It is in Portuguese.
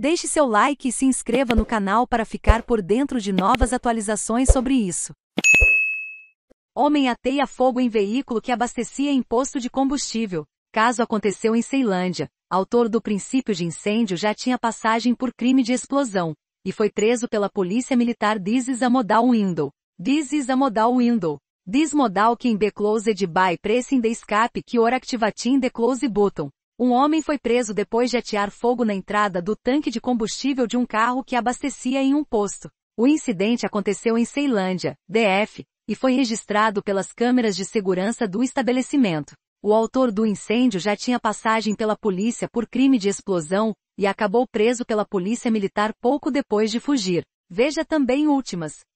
Deixe seu like e se inscreva no canal para ficar por dentro de novas atualizações sobre isso. Homem ateia fogo em veículo que abastecia em posto de combustível. Caso aconteceu em Ceilândia, autor do princípio de incêndio já tinha passagem por crime de explosão, e foi preso pela polícia militar Dizes Modal Window. Dizes Modal Window. This modal que be the closed by pressing the escape que or activating the close button. Um homem foi preso depois de atear fogo na entrada do tanque de combustível de um carro que abastecia em um posto. O incidente aconteceu em Ceilândia, DF, e foi registrado pelas câmeras de segurança do estabelecimento. O autor do incêndio já tinha passagem pela polícia por crime de explosão e acabou preso pela polícia militar pouco depois de fugir. Veja também últimas.